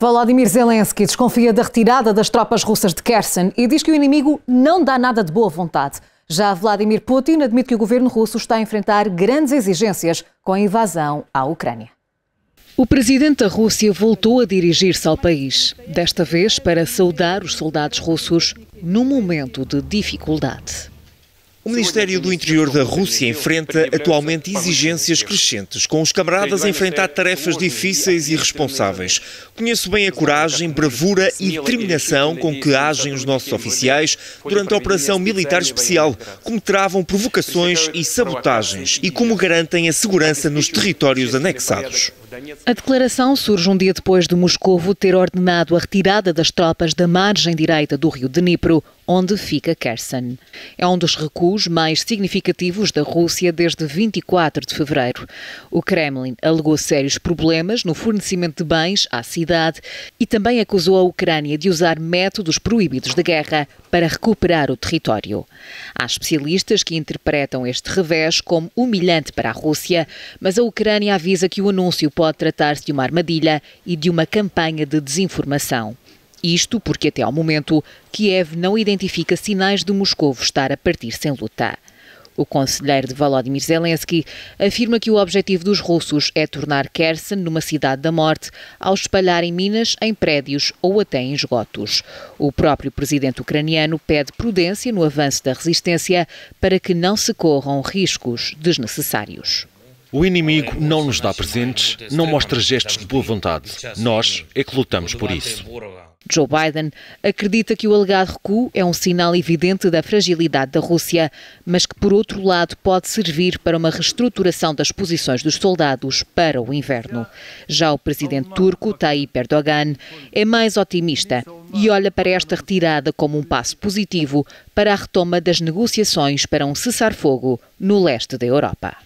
Volodymyr Zelensky desconfia da retirada das tropas russas de Kherson e diz que o inimigo não dá nada de boa vontade. Já Vladimir Putin admite que o governo russo está a enfrentar grandes exigências com a invasão à Ucrânia. O presidente da Rússia voltou a dirigir-se ao país, desta vez para saudar os soldados russos num momento de dificuldade. O Ministério do Interior da Rússia enfrenta atualmente exigências crescentes, com os camaradas a enfrentar tarefas difíceis e responsáveis. Conheço bem a coragem, bravura e determinação com que agem os nossos oficiais durante a operação militar especial, como travam provocações e sabotagens e como garantem a segurança nos territórios anexados. A declaração surge um dia depois de Moscovo ter ordenado a retirada das tropas da margem direita do rio Dnipro, onde fica Kherson. É um dos recuos mais significativos da Rússia desde 24 de fevereiro. O Kremlin alegou sérios problemas no fornecimento de bens à cidade e também acusou a Ucrânia de usar métodos proibidos de guerra para recuperar o território. Há especialistas que interpretam este revés como humilhante para a Rússia, mas a Ucrânia avisa que o anúncio pode tratar-se de uma armadilha e de uma campanha de desinformação. Isto porque, até ao momento, Kiev não identifica sinais de Moscou estar a partir sem luta. O conselheiro de Volodymyr Zelensky afirma que o objetivo dos russos é tornar Kherson numa cidade da morte ao espalharem minas em prédios ou até em esgotos. O próprio presidente ucraniano pede prudência no avanço da resistência para que não se corram riscos desnecessários. O inimigo não nos dá presentes, não mostra gestos de boa vontade. Nós é que lutamos por isso. Joe Biden acredita que o alegado recuo é um sinal evidente da fragilidade da Rússia, mas que, por outro lado, pode servir para uma reestruturação das posições dos soldados para o inverno. Já o presidente turco, Tayyip Erdogan, é mais otimista e olha para esta retirada como um passo positivo para a retoma das negociações para um cessar-fogo no leste da Europa.